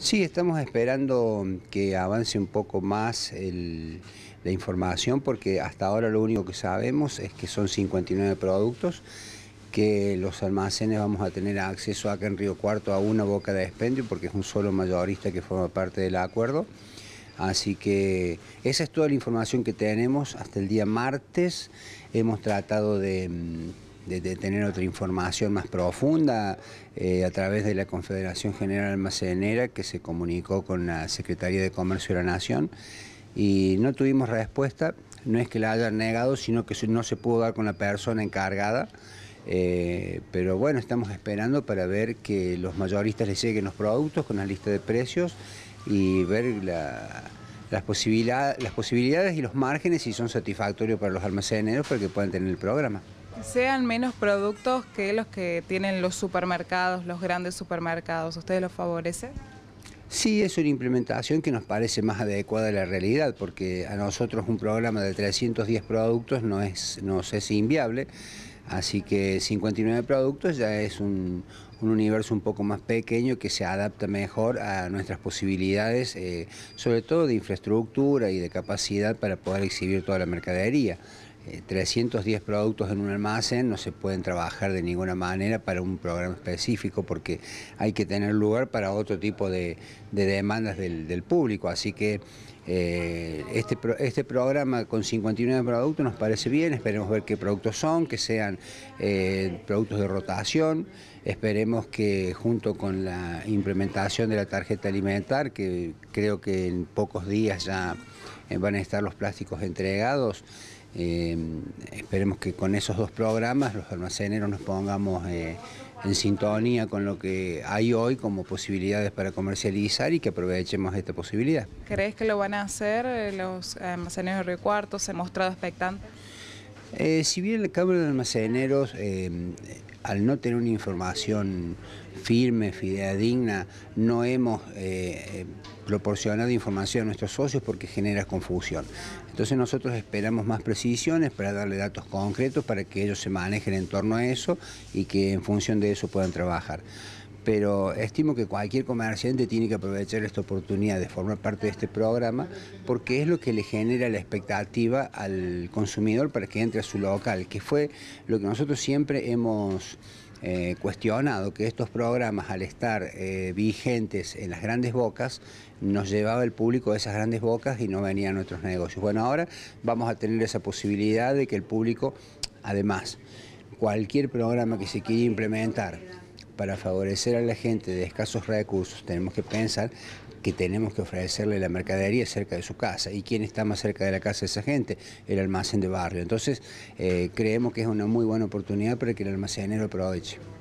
Sí, estamos esperando que avance un poco más la información porque hasta ahora lo único que sabemos es que son 59 productos que los almacenes vamos a tener acceso acá en Río Cuarto a una boca de expendio porque es un solo mayorista que forma parte del acuerdo. Así que esa es toda la información que tenemos hasta el día martes. Hemos tratado de mm, de, tener otra información más profunda eh, a través de la Confederación General Almacenera que se comunicó con la Secretaría de Comercio de la Nación y no tuvimos respuesta, no es que la hayan negado, sino que no se pudo dar con la persona encargada. Eh, pero bueno, estamos esperando para ver que los mayoristas les lleguen los productos con la lista de precios y ver las, las posibilidades y los márgenes si son satisfactorios para los almaceneros para que puedan tener el programa sean menos productos que los que tienen los supermercados, los grandes supermercados. ¿Ustedes los favorecen? Sí, es una implementación que nos parece más adecuada a la realidad, porque a nosotros un programa de 310 productos no es, nos es inviable, así que 59 productos ya es un, universo un poco más pequeño que se adapta mejor a nuestras posibilidades, eh, sobre todo de infraestructura y de capacidad para poder exhibir toda la mercadería. 310 eh, productos en un almacén no se pueden trabajar de ninguna manera para un programa específico porque hay que tener lugar para otro tipo de, demandas del, público. Así que eh, este, este, programa con 59 productos nos parece bien, esperemos ver qué productos son, que sean eh, productos de rotación, esperemos que junto con la implementación de la tarjeta alimentar, que creo que en pocos días ya van a estar los plásticos entregados, Em, esperemos que con esos dos programas los almaceneros nos pongamos eh, en sintonía con lo que hay hoy como posibilidades para comercializar y que aprovechemos esta posibilidad. ¿Crees que lo van a hacer eh, los almaceneros de Cuarto, ¿Se han mostrado expectantes? Eh, si bien el Cámara de Almaceneros em, al no tener una información firme, fidedigna, no hemos eh, eh, proporcionado información a nuestros socios porque genera confusión. Entonces nosotros esperamos más precisiones para darle datos concretos para que ellos se manejen en torno a eso y que en función de eso puedan trabajar pero estimo que cualquier comerciante tiene que aprovechar esta oportunidad de formar parte de este programa porque es lo que le genera la expectativa al consumidor para que entre a su local, que fue lo que nosotros siempre hemos eh, cuestionado, que estos programas al estar eh, vigentes en las grandes bocas, nos llevaba el público a esas grandes bocas y no venía a nuestros negocios. Bueno, ahora vamos a tener esa posibilidad de que el público, además, cualquier programa que se quiera implementar, para favorecer a la gente de escasos recursos, tenemos que pensar que tenemos que ofrecerle la mercadería cerca de su casa. ¿Y quién está más cerca de la casa de esa gente? El almacén de barrio. Entonces, eh, creemos que es una muy buena oportunidad para que el almacenero aproveche.